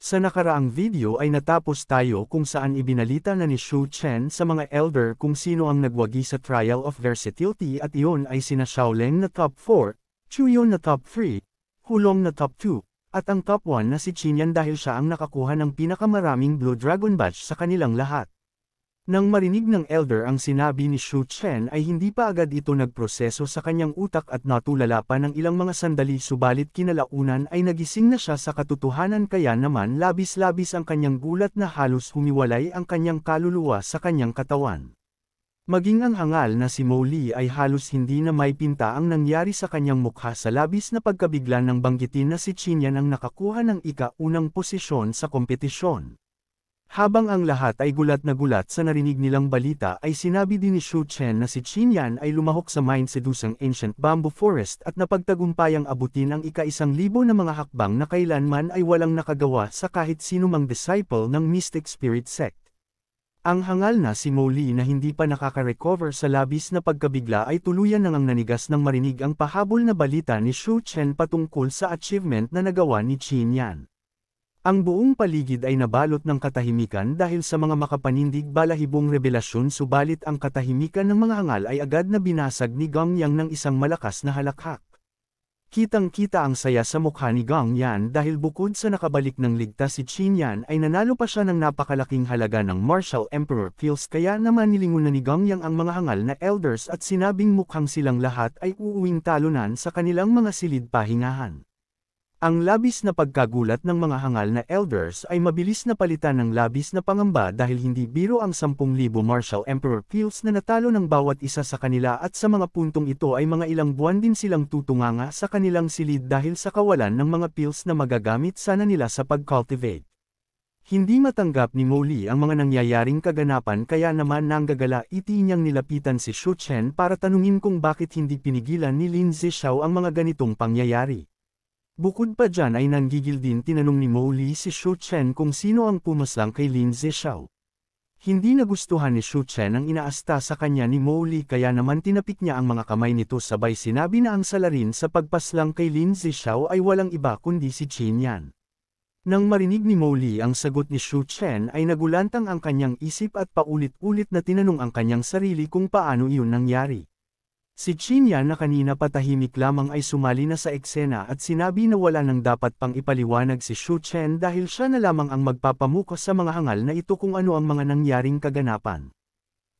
Sa nakaraang video ay natapos tayo kung saan ibinalita na ni Shu Chen sa mga elder kung sino ang nagwagi sa Trial of Versatility at iyon ay sina Shaoleng na top 4, Chuyon na top 3, Hulong na top 2, at ang top 1 na si Chinyan dahil siya ang nakakuha ng pinakamaraming Blue Dragon Badge sa kanilang lahat. Nang marinig ng elder ang sinabi ni Xu Chen ay hindi pa agad ito nagproseso sa kanyang utak at natulala pa ng ilang mga sandali subalit kinalaunan ay nagising na siya sa katotohanan kaya naman labis-labis ang kanyang gulat na halos humiwalay ang kanyang kaluluwa sa kanyang katawan. Maging ang hangal na si Mowli ay halos hindi na may pinta ang nangyari sa kanyang mukha sa labis na pagkabigla ng banggitin na si Chinyan ang nakakuha ng ika-unang posisyon sa kompetisyon. Habang ang lahat ay gulat na gulat sa narinig nilang balita ay sinabi din ni Xu Chen na si Qin Yan ay lumahok sa mine sedusang ancient bamboo forest at napagtagumpayang abutin ang ika-isang libo na mga hakbang na kailanman ay walang nakagawa sa kahit sinumang disciple ng Mystic Spirit Sect. Ang hangal na si Mo Li na hindi pa nakaka-recover sa labis na pagkabigla ay tuluyan nang nanigas ng marinig ang pahabol na balita ni Xu Chen patungkol sa achievement na nagawa ni Qin Yan. Ang buong paligid ay nabalot ng katahimikan dahil sa mga makapanindig balahibong revelasyon subalit ang katahimikan ng mga hangal ay agad na binasag ni Gang Yang ng isang malakas na halakhak. Kitang-kita ang saya sa mukha ni Gang Yan dahil bukod sa nakabalik ng ligtas si Qin Yan ay nanalo pa siya ng napakalaking halaga ng Martial Emperor Fields kaya naman nilingon na ni Gang Yang ang mga hangal na elders at sinabing mukhang silang lahat ay uuwing talunan sa kanilang mga silid pahingahan. Ang labis na pagkagulat ng mga hangal na elders ay mabilis na palitan ng labis na pangamba dahil hindi biro ang 10,000 martial emperor fields na natalo ng bawat isa sa kanila at sa mga puntong ito ay mga ilang buwan din silang tutunganga sa kanilang silid dahil sa kawalan ng mga pills na magagamit sana nila sa pag-cultivate. Hindi matanggap ni Moli ang mga nangyayaring kaganapan kaya naman nanggagala iti niyang nilapitan si Shu Chen para tanungin kung bakit hindi pinigilan ni Lin Zishao ang mga ganitong pangyayari. Bukod pa dyan ay nanggigil din tinanong ni Mo Lee si Xu Chen kung sino ang pumaslang kay Lin Zexao. Hindi nagustuhan ni Xu Chen ang inaasta sa kanya ni Mo Lee kaya naman tinapik niya ang mga kamay nito sabay sinabi na ang salarin sa pagpaslang kay Lin Zexao ay walang iba kundi si Qin Yan. Nang marinig ni Mo Lee ang sagot ni Xu Chen ay nagulantang ang kanyang isip at paulit-ulit na tinanong ang kanyang sarili kung paano iyon nangyari. Si Yan na kanina patahimik lamang ay sumali na sa eksena at sinabi na wala nang dapat pang ipaliwanag si Xu Chen dahil siya na lamang ang magpapamuko sa mga hangal na ito kung ano ang mga nangyaring kaganapan.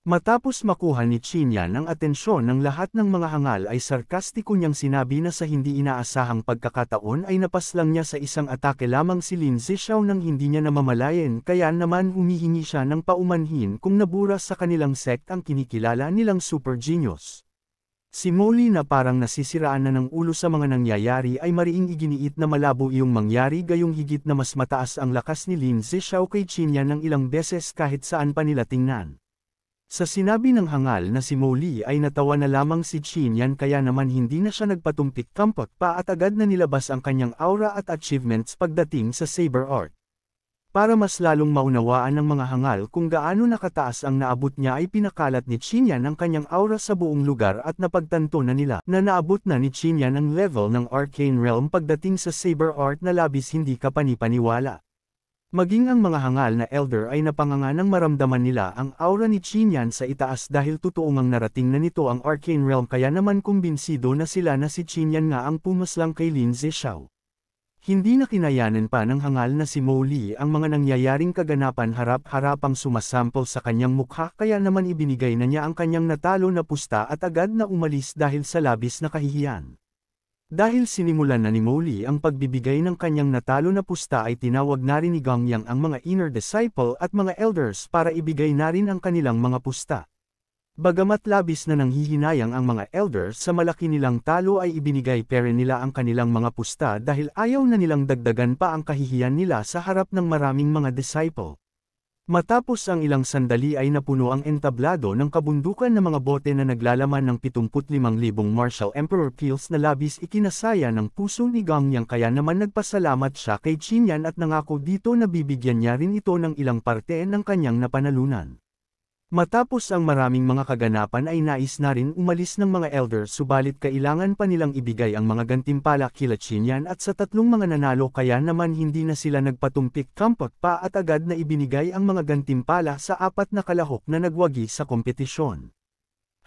Matapos makuha ni Yan ang atensyon ng lahat ng mga hangal ay sarkastiko niyang sinabi na sa hindi inaasahang pagkakataon ay napaslang niya sa isang atake lamang si Lin Zishao nang hindi niya namamalayan kaya naman humihingi siya ng paumanhin kung nabura sa kanilang sect ang kinikilala nilang super genius. Si Molly na parang nasisiraan na ng ulo sa mga nangyayari ay mariing iginiit na malabo iyong mangyari gayong higit na mas mataas ang lakas ni Lindsay Shaw kay Chinya ng ilang beses kahit saan pa nila tingnan. Sa sinabi ng hangal na si Molly ay natawa na lamang si Chinyan kaya naman hindi na siya nagpatumpik kampak pa at agad na nilabas ang kanyang aura at achievements pagdating sa Saber Art. Para mas lalong maunawaan ng mga hangal kung gaano nakataas ang naabot niya ay pinakalat ni Chinya ng kanyang aura sa buong lugar at napagtanto na nila na naabot na ni Chinya ng level ng Arcane Realm pagdating sa Saber Art na labis hindi kapanipaniwala. Maging ang mga hangal na elder ay napanganga ng maramdaman nila ang aura ni Chinyan sa itaas dahil totoo ngang narating na nito ang Arcane Realm kaya naman kumbinsido na sila na si Chinyan nga ang pumaslang kay Lin Zexao. Hindi na kinayanan pa ng hangal na si Mowgli ang mga nangyayaring kaganapan harap-harapang sumasampol sa kanyang mukha kaya naman ibinigay na niya ang kanyang natalo na pusta at agad na umalis dahil sa labis na kahihiyan. Dahil sinimulan na ni Mowgli ang pagbibigay ng kanyang natalo na pusta ay tinawag na rin ni Gangyang ang mga inner disciple at mga elders para ibigay na rin ang kanilang mga pusta. Bagamat labis na nanghihinayang ang mga elder sa malaki nilang talo ay ibinigay pere nila ang kanilang mga pusta dahil ayaw na nilang dagdagan pa ang kahihiyan nila sa harap ng maraming mga disciple. Matapos ang ilang sandali ay napuno ang entablado ng kabundukan ng mga bote na naglalaman ng 75,000 Marshal Emperor Pills na labis ikinasaya ng puso ni Gang Yang kaya naman nagpasalamat siya kay Chinyan at nangako dito na bibigyan niya rin ito ng ilang parte ng kanyang napanalunan. Matapos ang maraming mga kaganapan ay nais na rin umalis ng mga elder subalit kailangan pa nilang ibigay ang mga gantimpala kila Chinyan at sa tatlong mga nanalo kaya naman hindi na sila nagpatumpik kampot pa at agad na ibinigay ang mga gantimpala sa apat na kalahok na nagwagi sa kompetisyon.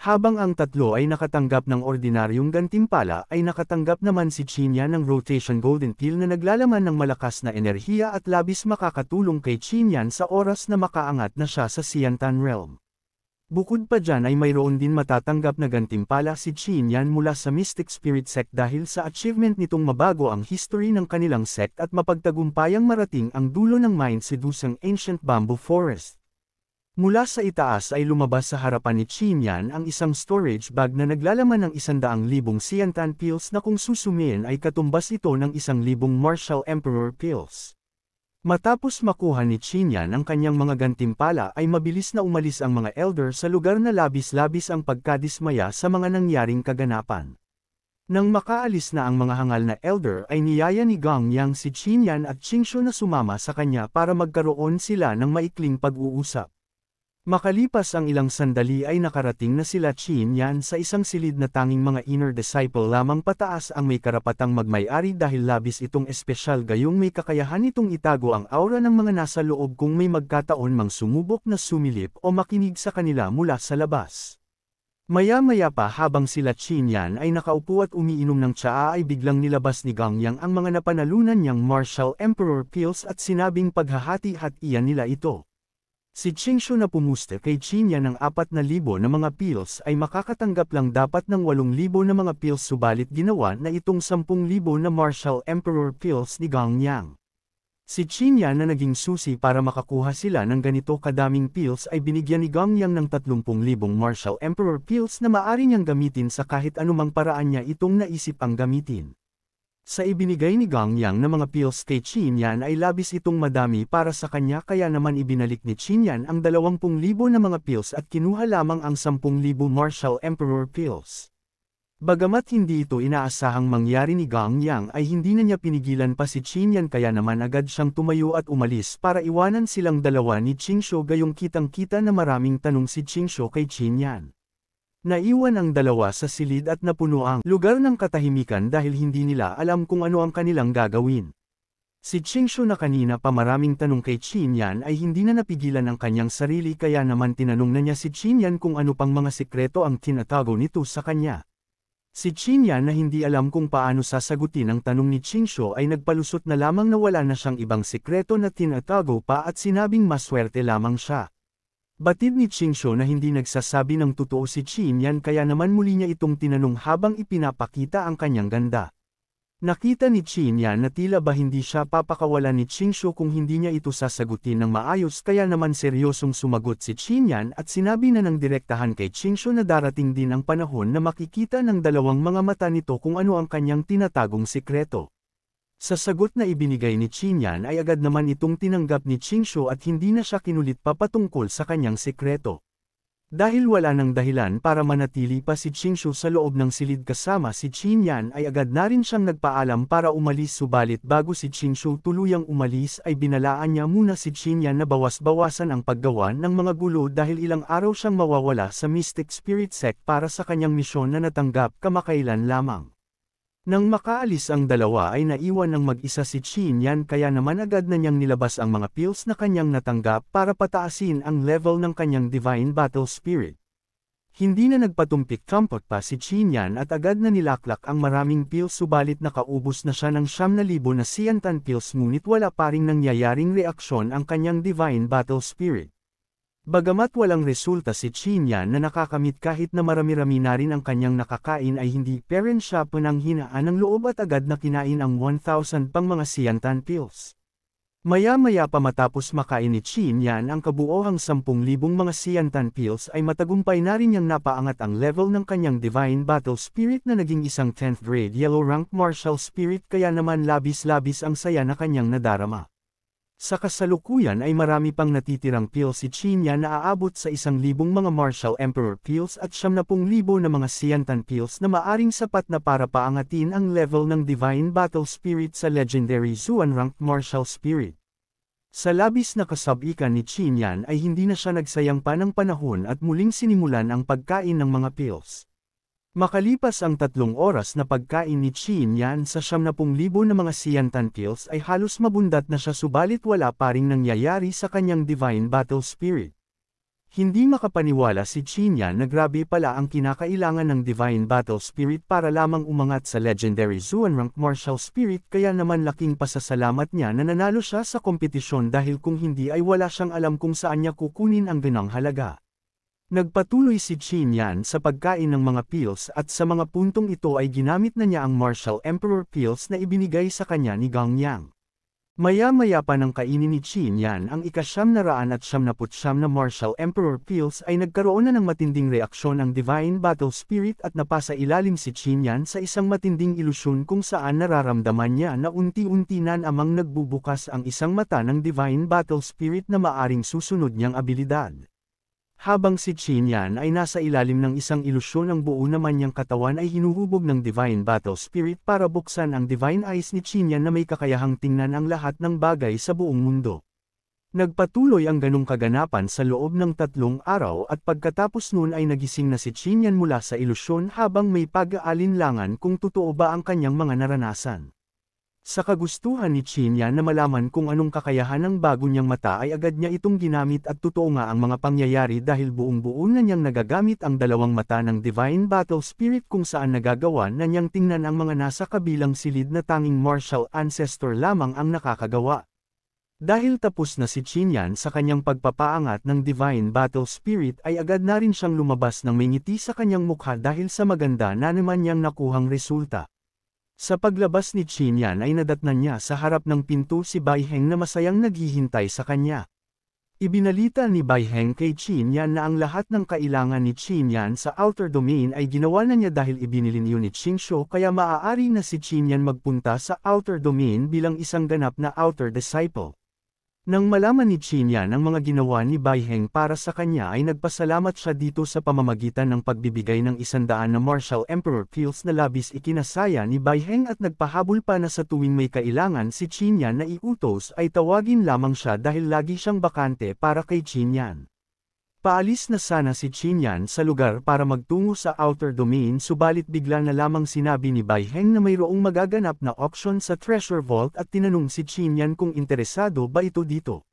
Habang ang tatlo ay nakatanggap ng ordinaryong gantimpala ay nakatanggap naman si Chinya ng Rotation Golden Peel na naglalaman ng malakas na enerhiya at labis makakatulong kay Chinyan sa oras na makaangat na siya sa Siantan Realm. Bukod pa dyan ay mayroon din matatanggap na gantimpala si Chinyan mula sa Mystic Spirit Sect dahil sa achievement nitong mabago ang history ng kanilang sect at mapagtagumpayang marating ang dulo ng Mind Sedusang Ancient Bamboo Forest. Mula sa itaas ay lumabas sa harapan ni Chimian ang isang storage bag na naglalaman ng isandaang libong Siantan pills na kung susumin ay katumbas ito ng isang libong Martial Emperor pills. Matapos makuha ni Chimian ang kanyang mga gantimpala ay mabilis na umalis ang mga elder sa lugar na labis-labis ang pagkadismaya sa mga nangyaring kaganapan. Nang makaalis na ang mga hangal na elder ay niyaya ni Gang Yang si Chinian at Qingxiu na sumama sa kanya para magkaroon sila ng maikling pag-uusap. Makalipas ang ilang sandali ay nakarating na sila Chin Yan sa isang silid na tanging mga inner disciple lamang pataas ang may karapatang magmay-ari dahil labis itong espesyal gayong may kakayahan itong itago ang aura ng mga nasa loob kung may magkataon mang sumubok na sumilip o makinig sa kanila mula sa labas. Maya-maya pa habang sila Chin Yan ay nakaupo at umiinom ng tsaa ay biglang nilabas ni Gang Yang ang mga napanalunan niyang martial emperor pills at sinabing paghahati-hatian nila ito. Si Qingshu na pumuste kay Chinya ng 4,000 na mga pills ay makakatanggap lang dapat ng 8,000 na mga pills subalit ginawa na itong 10,000 na Martial Emperor pills ni Gang Yang. Si Chinya na naging susi para makakuha sila ng ganito kadaming pills ay binigyan ni Gang Yang ng 30,000 Martial Emperor pills na maari niyang gamitin sa kahit anumang paraan niya itong naisip ang gamitin. Sa ibinigay ni Gang Yang na mga pills kay Qin Yan ay labis itong madami para sa kanya kaya naman ibinalik ni Qin Yan ang 20,000 na mga pills at kinuha lamang ang 10,000 Martial Emperor pills. Bagamat hindi ito inaasahang mangyari ni Gang Yang ay hindi na niya pinigilan pa si Qin Yan kaya naman agad siyang tumayo at umalis para iwanan silang dalawa ni Ching Shou gayong kitang-kita na maraming tanong si Ching Shou kay Qin Yan. Naiwan ang dalawa sa silid at napuno ang lugar ng katahimikan dahil hindi nila alam kung ano ang kanilang gagawin. Si Qingshu na kanina pa maraming tanong kay Qinyan ay hindi na napigilan ang kanyang sarili kaya naman tinanong na niya si Qinyan kung ano pang mga sekreto ang tinatago nito sa kanya. Si Qinyan na hindi alam kung paano sasagutin ang tanong ni Qingshu ay nagpalusot na lamang na wala na siyang ibang sekreto na tinatago pa at sinabing maswerte lamang siya. Batid ni Qingxiu na hindi nagsasabi ng totoo si Qin Yan kaya naman muli niya itong tinanong habang ipinapakita ang kanyang ganda. Nakita ni Qin Yan na tila ba hindi siya papakawalan ni Qingxiu kung hindi niya ito sasagutin ng maayos kaya naman seryosong sumagot si Qin Yan at sinabi na nang direktahan kay Qingxiu na darating din ang panahon na makikita ng dalawang mga mata nito kung ano ang kanyang tinatagong sikreto. Sa sagot na ibinigay ni Qinyan ay agad naman itong tinanggap ni Qingxiu at hindi na siya kinulit pa patungkol sa kanyang sekreto. Dahil wala ng dahilan para manatili pa si Qingxiu sa loob ng silid kasama si Qinyan ay agad na rin siyang nagpaalam para umalis subalit bago si Qingxiu tuluyang umalis ay binalaan niya muna si Qinyan na bawas-bawasan ang paggawa ng mga gulo dahil ilang araw siyang mawawala sa Mystic Spirit Sect para sa kanyang misyon na natanggap kamakailan lamang. Nang makaalis ang dalawa ay naiwan ang mag-isa si Chin Yan kaya naman agad na niyang nilabas ang mga pills na kanyang natanggap para pataasin ang level ng kanyang Divine Battle Spirit. Hindi na nagpatumpik kampot pa si Chin Yan at agad na nilaklak ang maraming pills subalit nakaubos na siya ng siyam na libo pills ngunit wala pa ring nangyayaring reaksyon ang kanyang Divine Battle Spirit. Bagamat walang resulta si Chinya na nakakamit kahit na marami-rami na rin ang kanyang nakakain ay hindi pa rin siya pananghinaan ng loob at agad na kinain ang 1,000 pang mga siyantan pills. Maya-maya pa matapos makain ni Chinya ang kabuohang 10,000 mga siyantan pills ay matagumpay na rin niyang napaangat ang level ng kanyang Divine Battle Spirit na naging isang 10th grade Yellow Rank Martial Spirit kaya naman labis-labis ang saya na kanyang nadarama. Sa kasalukuyan ay marami pang natitirang pills si Chinya na aabot sa isang libong mga Martial Emperor pills at siyamnapung libo na mga Siantan pills na maaring sapat na para paangatin ang level ng Divine Battle Spirit sa Legendary Zuan Rank Martial Spirit. Sa labis na kasabikan ni Chinyan ay hindi na siya nagsayang pa ng panahon at muling sinimulan ang pagkain ng mga pills. Makalipas ang tatlong oras na pagkain ni Chin Yan sa 70,000 na libo mga Siantan Kills ay halos mabundat na siya subalit wala pa ring nangyayari sa kanyang Divine Battle Spirit. Hindi makapaniwala si Chin Yan na grabe pala ang kinakailangan ng Divine Battle Spirit para lamang umangat sa Legendary Zuan Rank Martial Spirit kaya naman laking pasasalamat niya na nanalo siya sa kompetisyon dahil kung hindi ay wala siyang alam kung saan niya kukunin ang ganang halaga. Nagpatuloy si Qin Yan sa pagkain ng mga pills at sa mga puntong ito ay ginamit na niya ang martial emperor pills na ibinigay sa kanya ni Gang Yang. Maya-maya pa ng kainin ni Qin Yan ang ikasyam na raan at siyam na putsyam na martial emperor pills ay nagkaroon na ng matinding reaksyon ang divine battle spirit at napasa ilalim si Qin Yan sa isang matinding ilusyon kung saan nararamdaman niya na unti-unti na namang nagbubukas ang isang mata ng divine battle spirit na maaring susunod niyang abilidad. Habang si Qinyan ay nasa ilalim ng isang ilusyon ang buo naman niyang katawan ay hinuhubog ng Divine Battle Spirit para buksan ang Divine Eyes ni Qinyan na may kakayahang tingnan ang lahat ng bagay sa buong mundo. Nagpatuloy ang ganong kaganapan sa loob ng tatlong araw at pagkatapos noon ay nagising na si Qinyan mula sa ilusyon habang may pag-aalinlangan kung totoo ba ang kanyang mga naranasan. Sa kagustuhan ni Chinya na malaman kung anong kakayahan ng bago niyang mata ay agad niya itong ginamit at totoo nga ang mga pangyayari dahil buong-buo na niyang nagagamit ang dalawang mata ng Divine Battle Spirit kung saan nagagawa na niyang tingnan ang mga nasa kabilang silid na tanging martial ancestor lamang ang nakakagawa. Dahil tapos na si Chinyan sa kanyang pagpapaangat ng Divine Battle Spirit ay agad na rin siyang lumabas ng may ngiti sa kanyang mukha dahil sa maganda na naman niyang nakuhang resulta. Sa paglabas ni Chinyan ay nadatnan niya sa harap ng pinto si Baiheng na masayang naghihintay sa kanya. Ibinalita ni Baiheng kay Chinyan na ang lahat ng kailangan ni Chinyan sa outer domain ay ginawa na niya dahil ibinilin yun ni Qingxiu kaya maaari na si Chinyan magpunta sa outer domain bilang isang ganap na outer disciple. Nang malaman ni Chinya ng mga ginawa ni Bai Heng para sa kanya ay nagpasalamat siya dito sa pamamagitan ng pagbibigay ng isandaan na Martial Emperor Pills na labis ikinasaya ni Bai Heng at nagpahabol pa na sa tuwing may kailangan si Chinya na iutos ay tawagin lamang siya dahil lagi siyang bakante para kay Chinyan. Paalis na sana si Chinyan sa lugar para magtungo sa outer domain subalit bigla na lamang sinabi ni Bai Heng na mayroong magaganap na auction sa treasure vault at tinanong si Chinyan kung interesado ba ito dito.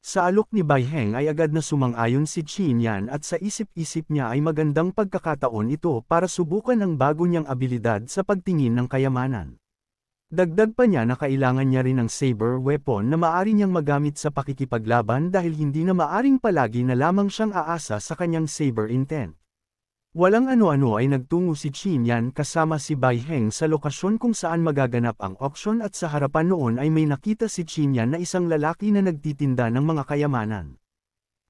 Sa alok ni Bai Heng ay agad na sumang-ayon si Chinyan at sa isip-isip niya ay magandang pagkakataon ito para subukan ang bago niyang abilidad sa pagtingin ng kayamanan. Dagdag pa niya na kailangan niya rin ng saber weapon na maari niyang magamit sa pakikipaglaban dahil hindi na maaring palagi na lamang siyang aasa sa kanyang saber intent. Walang ano-ano ay nagtungo si Chinyan kasama si Bai Heng sa lokasyon kung saan magaganap ang auction at sa harapan noon ay may nakita si Chinyan na isang lalaki na nagtitinda ng mga kayamanan.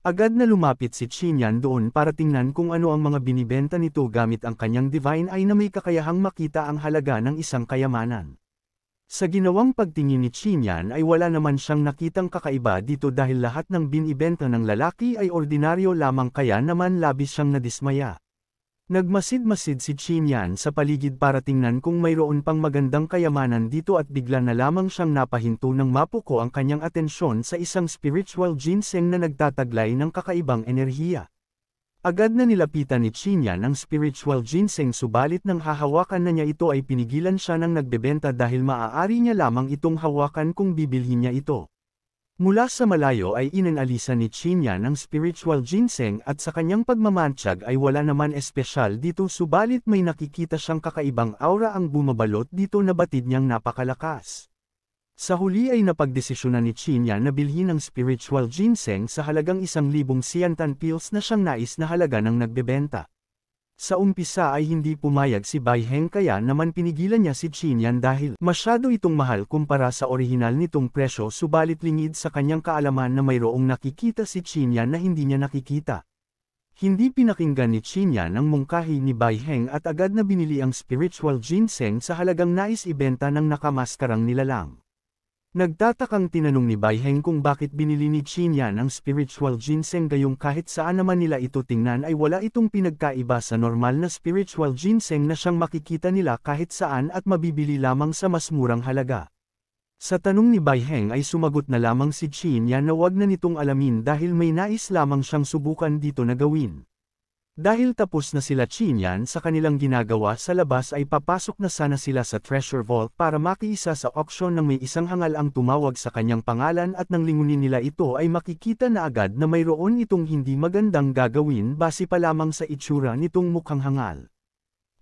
Agad na lumapit si Chinyan doon para tingnan kung ano ang mga binibenta nito gamit ang kanyang divine ay na may kakayahang makita ang halaga ng isang kayamanan. Sa ginawang pagtingin ni Chinyan ay wala naman siyang nakitang kakaiba dito dahil lahat ng binibenta ng lalaki ay ordinaryo lamang kaya naman labis siyang nadismaya. Nagmasid-masid si Chinyan sa paligid para tingnan kung mayroon pang magandang kayamanan dito at bigla na lamang siyang napahinto ng mapuko ang kanyang atensyon sa isang spiritual ginseng na nagtataglay ng kakaibang enerhiya. Agad na nilapitan ni Chinya ng spiritual ginseng subalit nang hahawakan na niya ito ay pinigilan siya ng nagbebenta dahil maaari niya lamang itong hawakan kung bibilhin niya ito. Mula sa malayo ay inanalisan ni Chinya ng spiritual ginseng at sa kanyang pagmamantsyag ay wala naman espesyal dito subalit may nakikita siyang kakaibang aura ang bumabalot dito na batid niyang napakalakas. Sa huli ay napagdesisyonan ni Chinya na bilhin ang spiritual ginseng sa halagang isang libong siyantan pills na siyang nais na halaga ng nagbebenta. Sa umpisa ay hindi pumayag si Bai Heng kaya naman pinigilan niya si Chinyan dahil masyado itong mahal kumpara sa orihinal nitong presyo subalit lingid sa kanyang kaalaman na mayroong nakikita si Chinyan na hindi niya nakikita. Hindi pinakinggan ni Chinyan ang mungkahi ni Bai Heng at agad na binili ang spiritual ginseng sa halagang nais ibenta ng nakamaskarang nilalang. Nagtatakang tinanong ni Bai Heng kung bakit binili ni Qinya ng spiritual ginseng gayong kahit saan naman nila ito tingnan ay wala itong pinagkaiba sa normal na spiritual ginseng na siyang makikita nila kahit saan at mabibili lamang sa mas murang halaga. Sa tanong ni Bai Heng ay sumagot na lamang si Qinya na wag na nitong alamin dahil may nais lamang siyang subukan dito na gawin. Dahil tapos na sila Chinyan sa kanilang ginagawa sa labas ay papasok na sana sila sa treasure vault para makiisa sa auction nang may isang hangal ang tumawag sa kanyang pangalan at nang lingunin nila ito ay makikita na agad na mayroon itong hindi magandang gagawin base pa lamang sa itsura nitong mukhang hangal.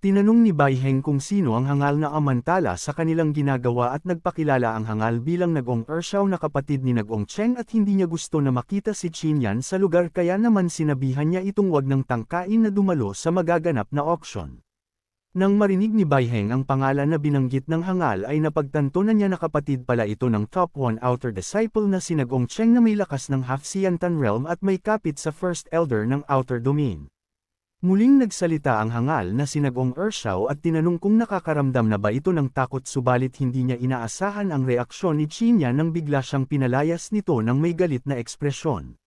Tinanong ni Bai Heng kung sino ang hangal na amantala sa kanilang ginagawa at nagpakilala ang hangal bilang Nagong Ershaw na kapatid ni Nagong Cheng at hindi niya gusto na makita si Qin Yan sa lugar kaya naman sinabihan niya itong wag ng tangkain na dumalo sa magaganap na auction. Nang marinig ni Bai Heng ang pangalan na binanggit ng hangal ay napagtanto na niya na kapatid pala ito ng top 1 outer disciple na si sinagong Cheng na may lakas ng half Siantan realm at may kapit sa first elder ng outer domain. Muling nagsalita ang hangal na sinagong Ershaw at tinanong kung nakakaramdam na ba ito ng takot subalit hindi niya inaasahan ang reaksyon ni Chinya nang bigla siyang pinalayas nito ng may galit na ekspresyon.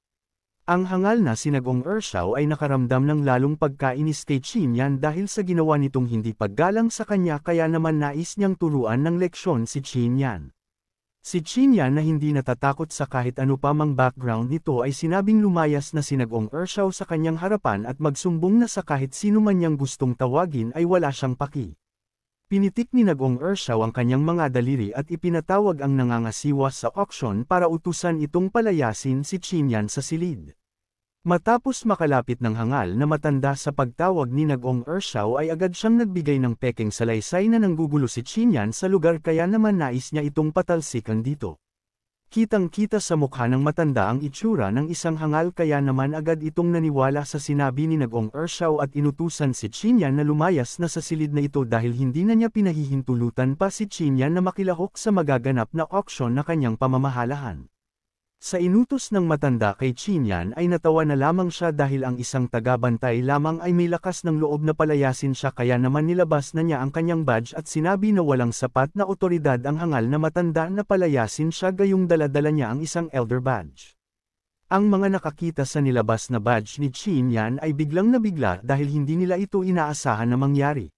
Ang hangal na sinagong Ershaw ay nakaramdam ng lalong pagkainis kay Chinyan dahil sa ginawa nitong hindi paggalang sa kanya kaya naman nais niyang turuan ng leksyon si Chinyan. Si Yan na hindi natatakot sa kahit ano pa mang background nito ay sinabing lumayas na sinagong Ershaw sa kanyang harapan at magsumbong na sa kahit sino man niyang gustong tawagin ay wala siyang paki. Pinitik ni Nagong Ershaw ang kanyang mga daliri at ipinatawag ang nangangasiwa sa auction para utusan itong palayasin si Yan sa silid. Matapos makalapit ng hangal na matanda sa pagtawag ni Nagong Ershaw ay agad siyang nagbigay ng peking salaysay na nanggugulo si Chinyan sa lugar kaya naman nais niya itong patalsikan dito. Kitang-kita sa mukha ng matanda ang itsura ng isang hangal kaya naman agad itong naniwala sa sinabi ni Nagong Ershaw at inutusan si Chinyan na lumayas na sa silid na ito dahil hindi na niya pinahihintulutan pa si Chinyan na makilahok sa magaganap na auction na kanyang pamamahalahan. Sa inutos ng matanda kay Chinyan ay natawa na lamang siya dahil ang isang tagabantay lamang ay may lakas ng loob na palayasin siya kaya naman nilabas na niya ang kanyang badge at sinabi na walang sapat na otoridad ang hangal na matanda na palayasin siya gayong daladala niya ang isang elder badge. Ang mga nakakita sa nilabas na badge ni Chinyan ay biglang nabigla dahil hindi nila ito inaasahan na mangyari.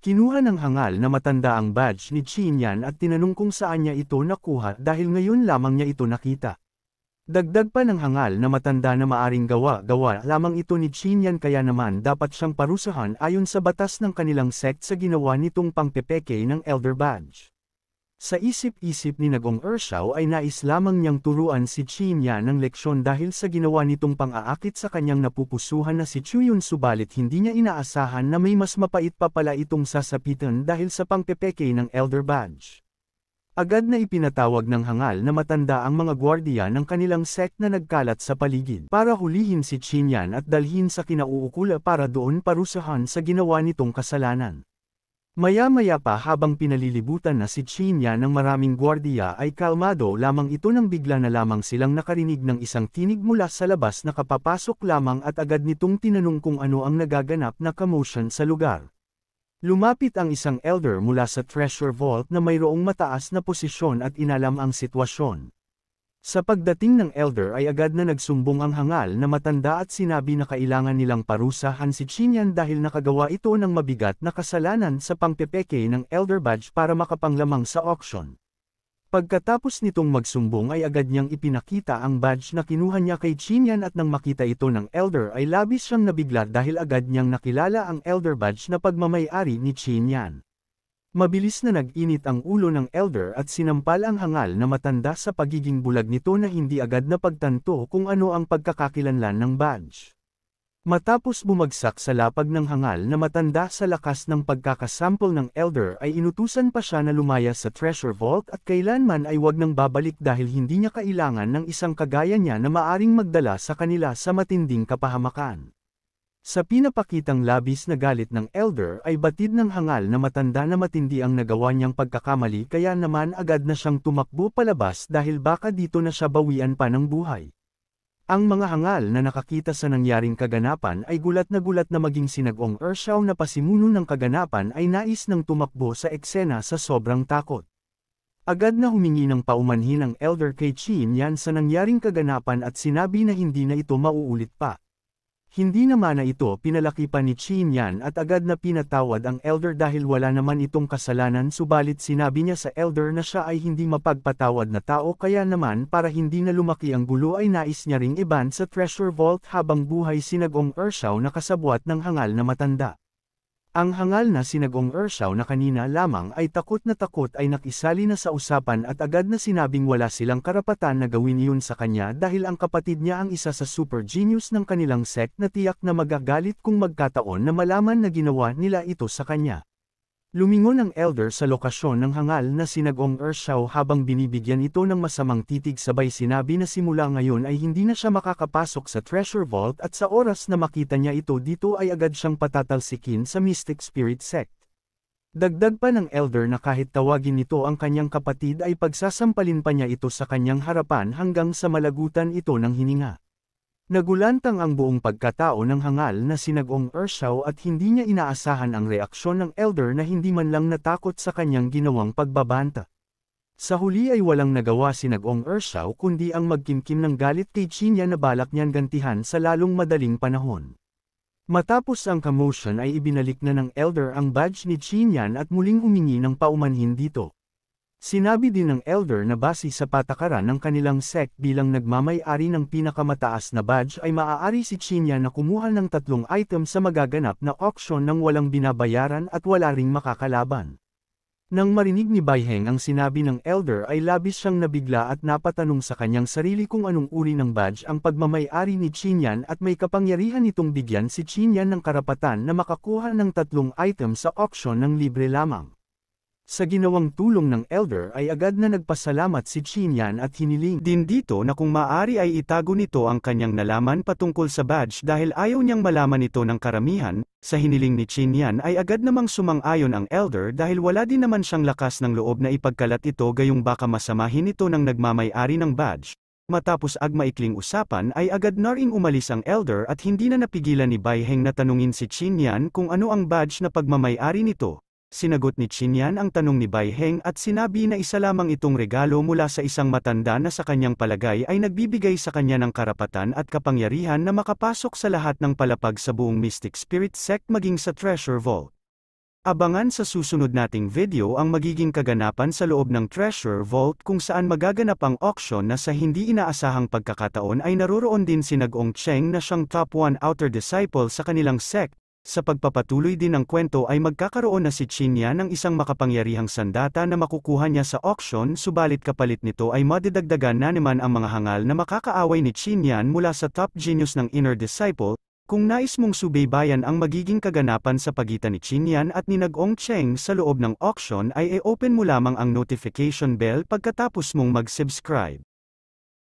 Kinuha ng hangal na matanda ang badge ni Chinyan at tinanong kung saan niya ito nakuha dahil ngayon lamang niya ito nakita. Dagdag pa ng hangal na matanda na maaring gawa-gawa lamang ito ni Chinyan kaya naman dapat siyang parusahan ayon sa batas ng kanilang sect sa ginawa nitong pangpepeke ng Elder Badge. Sa isip-isip ni Nagong Ershaw ay nais lamang niyang turuan si Chinyan ng leksyon dahil sa ginawa nitong pang-aakit sa kanyang napupusuhan na si Chuyun subalit hindi niya inaasahan na may mas mapait pa pala itong sasapitan dahil sa pangpepeke ng Elder Badge. Agad na ipinatawag ng hangal na matanda ang mga gwardiya ng kanilang sect na nagkalat sa paligid para hulihin si Chinyan at dalhin sa kinauukula para doon parusahan sa ginawa nitong kasalanan. Maya-maya pa habang pinalilibutan na si Chinyan ng maraming gwardiya ay kalmado lamang ito nang bigla na lamang silang nakarinig ng isang tinig mula sa labas na kapapasok lamang at agad nitong tinanong kung ano ang nagaganap na commotion sa lugar. Lumapit ang isang elder mula sa treasure vault na mayroong mataas na posisyon at inalam ang sitwasyon. Sa pagdating ng elder ay agad na nagsumbong ang hangal na matanda at sinabi na kailangan nilang parusahan si Chinyan dahil nakagawa ito ng mabigat na kasalanan sa pangpepeke ng elder badge para makapanglamang sa auction. Pagkatapos nitong magsumbong ay agad niyang ipinakita ang badge na kinuha niya kay Chinyan at nang makita ito ng Elder ay labis siyang nabigla dahil agad niyang nakilala ang Elder badge na pagmamayari ni Chinyan. Mabilis na nag-init ang ulo ng Elder at sinampal ang hangal na matanda sa pagiging bulag nito na hindi agad na pagtanto kung ano ang pagkakakilanlan ng badge. Matapos bumagsak sa lapag ng hangal na matanda sa lakas ng pagkakasample ng Elder ay inutusan pa siya na lumaya sa treasure vault at kailanman ay wag nang babalik dahil hindi niya kailangan ng isang kagaya niya na maaring magdala sa kanila sa matinding kapahamakan. Sa pinapakitang labis na galit ng Elder ay batid ng hangal na matanda na matindi ang nagawa niyang pagkakamali kaya naman agad na siyang tumakbo palabas dahil baka dito na siya bawian pa ng buhay. Ang mga hangal na nakakita sa nangyaring kaganapan ay gulat na gulat na maging sinagong Ershaw na pasimuno ng kaganapan ay nais ng tumakbo sa eksena sa sobrang takot. Agad na humingi ng paumanhin ang elder kay Chin yan sa nangyaring kaganapan at sinabi na hindi na ito mauulit pa. Hindi naman na ito pinalaki pa ni Qin Yan at agad na pinatawad ang elder dahil wala naman itong kasalanan subalit sinabi niya sa elder na siya ay hindi mapagpatawad na tao kaya naman para hindi na lumaki ang gulo ay nais niya ring iban sa treasure vault habang buhay sinagong Ershaw na kasabwat ng hangal na matanda. Ang hangal na sinagong Ershaw na kanina lamang ay takot na takot ay nakisali na sa usapan at agad na sinabing wala silang karapatan na gawin yun sa kanya dahil ang kapatid niya ang isa sa super genius ng kanilang sect na tiyak na magagalit kung magkataon na malaman na ginawa nila ito sa kanya. Lumingon ang elder sa lokasyon ng hangal na sinagong Ershaw habang binibigyan ito ng masamang titig sabay sinabi na simula ngayon ay hindi na siya makakapasok sa treasure vault at sa oras na makita niya ito dito ay agad siyang patatalsikin sa Mystic Spirit Sect. Dagdag pa ng elder na kahit tawagin nito ang kanyang kapatid ay pagsasampalin pa niya ito sa kanyang harapan hanggang sa malagutan ito ng hininga. Nagulantang ang buong pagkatao ng hangal na sinagong Ershaw at hindi niya inaasahan ang reaksyon ng elder na hindi man lang natakot sa kanyang ginawang pagbabanta. Sa huli ay walang nagawa sinagong Ershaw kundi ang magkimkim ng galit kay Chinya na balak niyang gantihan sa lalong madaling panahon. Matapos ang commotion ay ibinalik na ng elder ang badge ni Chinyan at muling humingi ng paumanhin dito. Sinabi din ng elder na base sa patakaran ng kanilang sect bilang nagmamay-ari ng pinakamataas na badge ay maaari si Chinya na kumuha ng tatlong item sa magaganap na auction nang walang binabayaran at wala ring makakalaban. Nang marinig ni Baiheng ang sinabi ng elder ay labis siyang nabigla at napatanong sa kanyang sarili kung anong uri ng badge ang pagmamay-ari ni Chinyan at may kapangyarihan itong bigyan si Chinyan ng karapatan na makakuha ng tatlong item sa auction ng libre lamang. Sa ginawang tulong ng elder ay agad na nagpasalamat si Chinyan at hiniling din dito na kung maaari ay itago nito ang kanyang nalaman patungkol sa badge dahil ayaw niyang malaman ito ng karamihan, sa hiniling ni Chinyan ay agad namang sumang-ayon ang elder dahil wala din naman siyang lakas ng loob na ipagkalat ito gayong baka masamahin ito ng nagmamayari ng badge. Matapos ag maikling usapan ay agad na ring umalis ang elder at hindi na napigilan ni Baiheng na tanungin si Chinyan kung ano ang badge na pagmamayari nito. Sinagot ni Chinyan ang tanong ni Bai Heng at sinabi na isa lamang itong regalo mula sa isang matanda na sa kanyang palagay ay nagbibigay sa kanya ng karapatan at kapangyarihan na makapasok sa lahat ng palapag sa buong Mystic Spirit Sect maging sa Treasure Vault. Abangan sa susunod nating video ang magiging kaganapan sa loob ng Treasure Vault kung saan magaganap ang auction na sa hindi inaasahang pagkakataon ay naroroon din si Nagong Cheng na siyang top 1 outer disciple sa kanilang sect sa pagpapatuloy din ng kwento ay magkakaroon na si Chinya ng isang makapangyarihang sandata na makukuha niya sa auction subalit kapalit nito ay madidagdagan na naman ang mga hangal na makakaaway ni Chinyan mula sa top genius ng Inner Disciple, kung nais mong subaybayan ang magiging kaganapan sa pagitan ni Chinyan at ni Nagong Cheng sa loob ng auction ay e-open mo lamang ang notification bell pagkatapos mong mag-subscribe.